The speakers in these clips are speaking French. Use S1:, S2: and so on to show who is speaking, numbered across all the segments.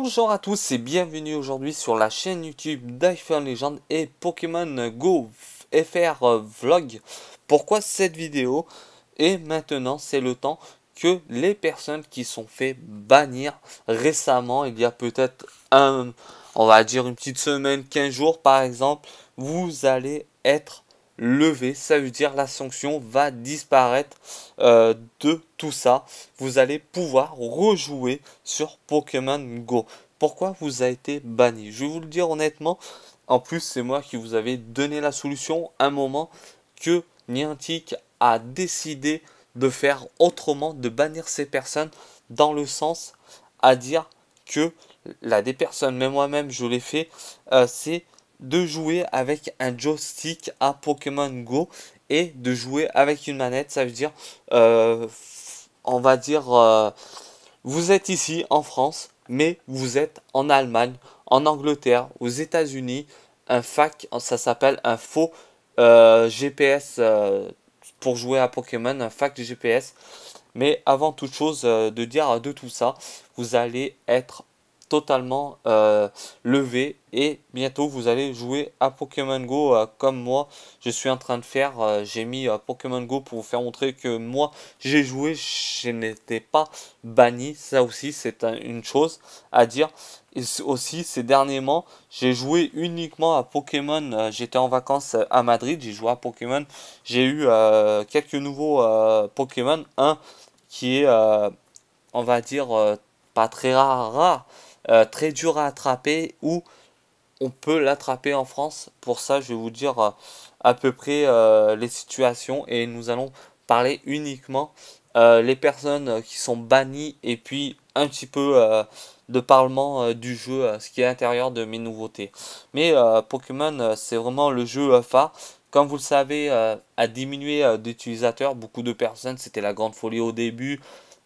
S1: Bonjour à tous et bienvenue aujourd'hui sur la chaîne YouTube d'iPhone Legend et Pokémon Go FR Vlog. Pourquoi cette vidéo Et maintenant c'est le temps que les personnes qui sont fait bannir récemment, il y a peut-être un, on va dire une petite semaine, 15 jours par exemple, vous allez être levé, ça veut dire la sanction va disparaître euh, de tout ça. Vous allez pouvoir rejouer sur Pokémon Go. Pourquoi vous a été banni Je vais vous le dire honnêtement. En plus, c'est moi qui vous avais donné la solution un moment que Niantic a décidé de faire autrement, de bannir ces personnes dans le sens à dire que la des personnes, mais moi-même je l'ai fait, euh, c'est de jouer avec un joystick à Pokémon Go et de jouer avec une manette. Ça veut dire, euh, on va dire, euh, vous êtes ici en France, mais vous êtes en Allemagne, en Angleterre, aux États-Unis. Un FAC, ça s'appelle un faux euh, GPS pour jouer à Pokémon, un FAC GPS. Mais avant toute chose de dire de tout ça, vous allez être totalement euh, levé et bientôt vous allez jouer à Pokémon Go euh, comme moi je suis en train de faire euh, j'ai mis Pokémon Go pour vous faire montrer que moi j'ai joué je n'étais pas banni ça aussi c'est une chose à dire et aussi ces derniers mois j'ai joué uniquement à Pokémon j'étais en vacances à Madrid j'ai joué à Pokémon j'ai eu quelques nouveaux Pokémon un qui est on va dire pas très rare euh, très dur à attraper ou on peut l'attraper en France. Pour ça, je vais vous dire euh, à peu près euh, les situations et nous allons parler uniquement les personnes qui sont bannies et puis un petit peu de parlement du jeu, ce qui est à l'intérieur de mes nouveautés. Mais Pokémon, c'est vraiment le jeu phare comme vous le savez, a diminué d'utilisateurs. Beaucoup de personnes, c'était la grande folie au début.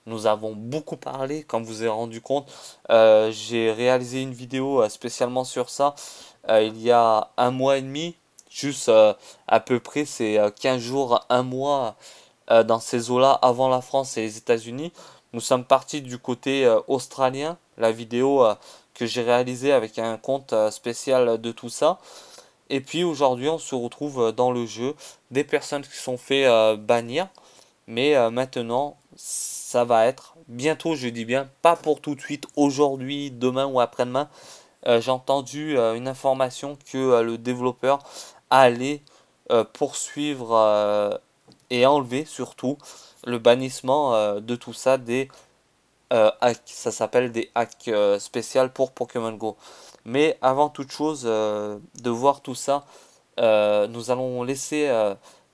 S1: Nous avons beaucoup parlé, comme vous avez rendu compte. Euh, j'ai réalisé une vidéo euh, spécialement sur ça euh, il y a un mois et demi. Juste à peu près, c'est 15 jours, un mois dans ces eaux-là avant la France et les États-Unis. Nous sommes partis du côté australien. La vidéo que j'ai réalisée avec un compte spécial de tout ça. Et puis aujourd'hui, on se retrouve dans le jeu des personnes qui sont fait bannir. Mais maintenant, ça va être bientôt, je dis bien, pas pour tout de suite, aujourd'hui, demain ou après-demain. Euh, j'ai entendu euh, une information que euh, le développeur allait poursuivre et enlever surtout le bannissement de tout ça des hacks. Ça s'appelle des hacks spéciales pour Pokémon Go. Mais avant toute chose, de voir tout ça, nous allons laisser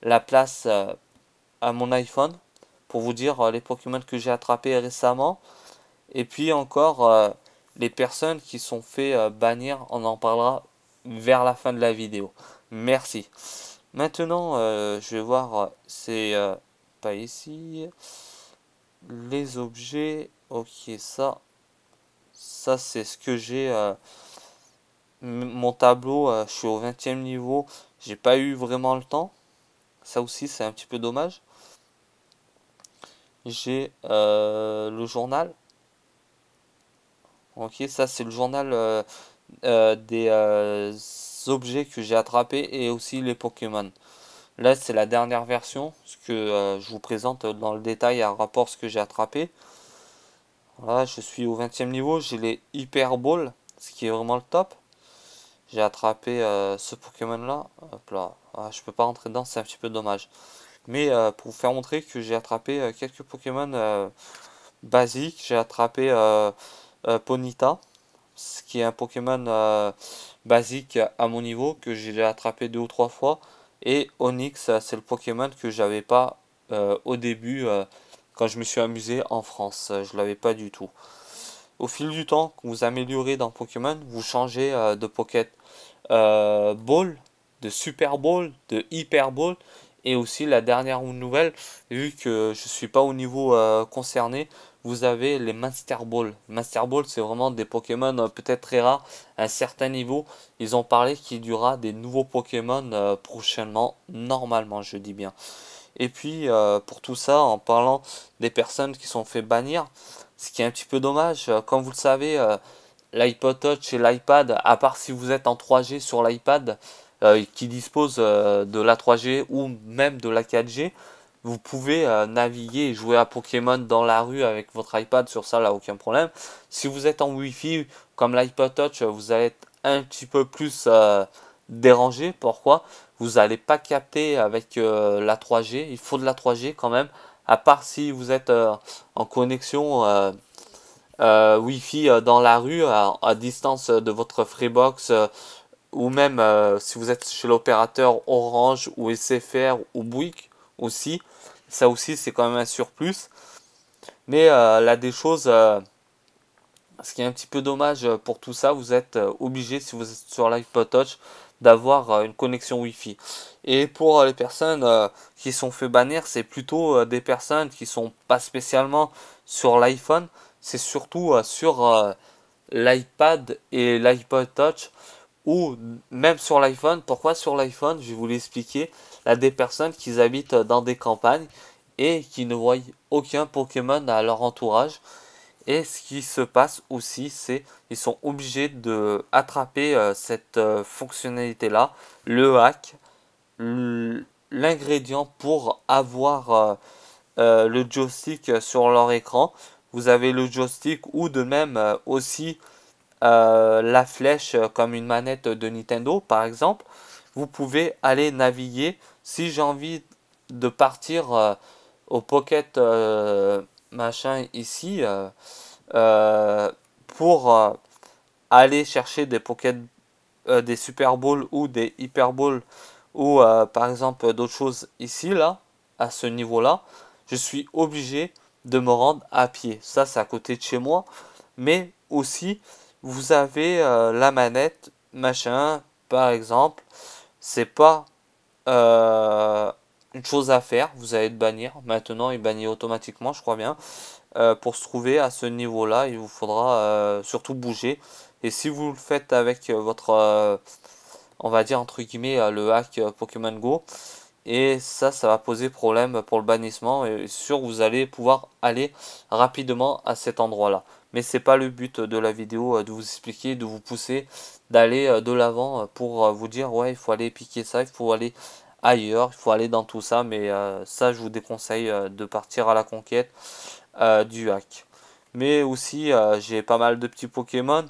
S1: la place à mon iPhone vous dire euh, les Pokémon que j'ai attrapé récemment. Et puis encore euh, les personnes qui sont fait euh, bannir, on en parlera vers la fin de la vidéo. Merci. Maintenant, je vais voir, c'est pas ici. Les objets, ok, ça, ça c'est ce que j'ai. mon tableau, je suis au 20e niveau, j'ai pas eu vraiment le temps. Ça aussi, c'est un petit peu dommage j'ai euh, le journal. Ok, ça c'est le journal euh, euh, des objets que j'ai attrapés et aussi les Pokémon. Là c'est la dernière version, ce que je vous présente dans le détail à rapport à ce que j'ai attrapé. Voilà, je suis au 20e niveau, j'ai les Hyper ce qui est vraiment le top. J'ai attrapé ce Pokémon là. Hop là, ah, je peux pas rentrer dedans, c'est un petit peu dommage. Mais euh, pour vous faire montrer que j'ai attrapé euh, quelques Pokémon euh, basiques, j'ai attrapé Ponita, ce qui est un Pokémon basique à mon niveau, que j'ai attrapé deux ou trois fois. Et Onyx, c'est le Pokémon que j'avais pas au début quand je me suis amusé en France. Je l'avais pas du tout. Au fil du temps, quand vous améliorez dans Pokémon, vous changez de Pocket Ball, de Super Ball, de Hyper Ball. Et aussi la dernière nouvelle, vu que je suis pas au niveau euh, concerné, vous avez les Master Ball. Master Ball, c'est vraiment des Pokémon euh, peut-être très rares à un certain niveau. Ils ont parlé qu'il y aura des nouveaux Pokémon euh, prochainement, normalement, je dis bien. Et puis, pour tout ça, en parlant des personnes qui sont fait bannir, ce qui est un petit peu dommage, comme vous le savez, l'iPod Touch et l'iPad, à part si vous êtes en 3G sur l'iPad, euh, qui dispose euh, de la 3G ou même de la 4G, vous pouvez euh, naviguer et jouer à Pokémon dans la rue avec votre iPad, sur ça, là, aucun problème. Si vous êtes en Wi-Fi, comme l'iPod Touch, vous allez être un petit peu plus dérangé. Pourquoi Vous n'allez pas capter avec la 3G. Il faut de la 3G quand même, à part si vous êtes en connexion Wi-Fi dans la rue, à distance de votre Freebox ou même euh, si vous êtes chez l'opérateur Orange ou SFR ou Bouygues aussi, ça aussi c'est quand même un surplus. Mais euh, là des choses, euh, ce qui est un petit peu dommage pour tout ça, vous êtes obligé si vous êtes sur l'iPod Touch d'avoir une connexion Wi-Fi. Et pour les personnes qui sont fait bannir, c'est plutôt des personnes qui sont pas spécialement sur l'iPhone, c'est surtout sur l'iPad et l'iPod Touch ou même sur l'iPhone. Pourquoi sur l'iPhone Je vais vous l'expliquer. Il des personnes qui habitent dans des campagnes et qui ne voient aucun Pokémon à leur entourage. Et ce qui se passe aussi, c'est ils sont obligés de attraper euh, cette euh, fonctionnalité-là, le hack, l'ingrédient pour avoir euh, le joystick sur leur écran. Vous avez le joystick ou de même aussi euh, la flèche euh, comme une manette de Nintendo par exemple, vous pouvez aller naviguer. Si j'ai envie de partir euh, au pocket machin ici pour aller chercher des pocket des super balls ou des hyper balls ou par exemple d'autres choses ici là à ce niveau là je suis obligé de me rendre à pied ça c'est à côté de chez moi mais aussi vous avez euh, la manette machin par exemple c'est pas euh, une chose à faire vous allez te bannir maintenant il bannit automatiquement je crois bien euh, pour se trouver à ce niveau là il vous faudra surtout bouger et si vous le faites avec votre on va dire entre guillemets le hack Pokémon Go et ça ça va poser problème pour le bannissement et sûr vous allez pouvoir aller rapidement à cet endroit là mais c'est pas le but de la vidéo euh, de vous expliquer, de vous pousser, d'aller euh, de l'avant euh, pour vous dire ouais il faut aller piquer ça, il faut aller ailleurs, il faut aller dans tout ça, mais ça je vous déconseille de partir à la conquête du hack. Mais aussi j'ai pas mal de petits Pokémon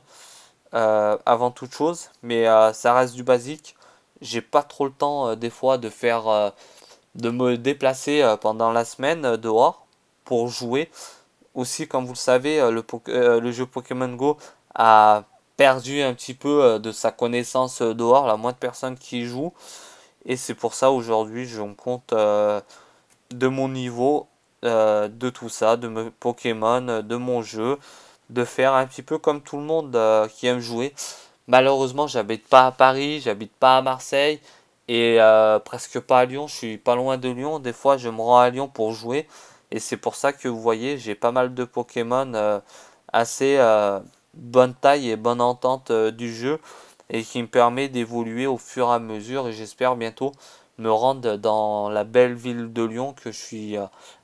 S1: avant toute chose, mais ça reste du basique. J'ai pas trop le temps des fois de faire de me déplacer pendant la semaine dehors pour jouer aussi, comme vous le savez, euh, euh, le, jeu Pokémon Go a perdu un petit peu euh, de sa connaissance dehors, la moindre personne qui y jouent. Et c'est pour ça aujourd'hui, je me compte de mon niveau, de tout ça, de Pokémon, de mon jeu, de faire un petit peu comme tout le monde qui aime jouer. Malheureusement, j'habite pas à Paris, j'habite pas à Marseille et presque pas à Lyon. Je suis pas loin de Lyon. Des fois, je me rends à Lyon pour jouer. Et c'est pour ça que vous voyez, j'ai pas mal de Pokémon euh, assez euh, bonne taille et bonne entente euh, du jeu et qui me permet d'évoluer au fur et à mesure. Et j'espère bientôt me rendre dans la belle ville de Lyon que je suis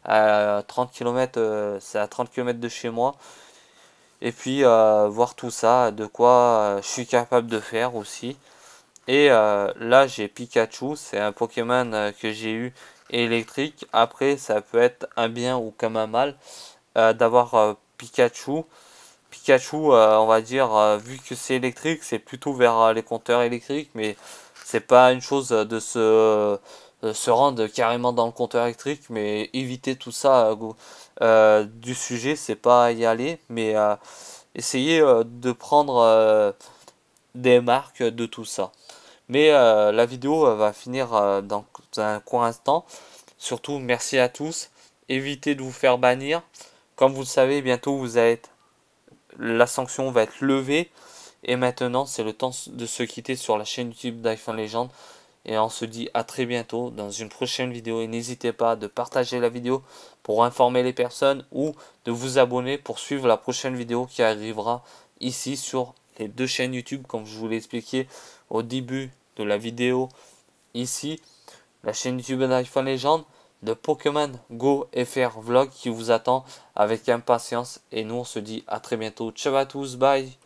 S1: à 30 km, c'est à 30 km de chez moi. Et puis voir tout ça, de quoi je suis capable de faire aussi. Et là j'ai Pikachu, c'est un Pokémon que j'ai eu électrique. Après, ça peut être un bien ou comme un mal euh, d'avoir euh, Pikachu. Pikachu, euh, on va dire, vu que c'est électrique, c'est plutôt vers les compteurs électriques, mais c'est pas une chose de se, se, rendre carrément dans le compteur électrique, mais éviter tout ça du sujet, c'est pas y aller, mais essayer de prendre des marques de tout ça. Mais euh, la vidéo euh, va finir euh, dans un court instant. Surtout, merci à tous. Évitez de vous faire bannir. Comme vous le savez, bientôt vous êtes... la sanction va être levée. Et maintenant, c'est le temps de se quitter sur la chaîne YouTube d'iPhone Legend. Et on se dit à très bientôt dans une prochaine vidéo. Et n'hésitez pas de partager la vidéo pour informer les personnes ou de vous abonner pour suivre la prochaine vidéo qui arrivera ici sur les deux chaînes YouTube comme je vous l'ai expliqué au début de la vidéo ici, la chaîne YouTube d'iPhone Legend, de Pokémon Go FR Vlog qui vous attend avec impatience. Et nous, on se dit à très bientôt. Ciao à tous, bye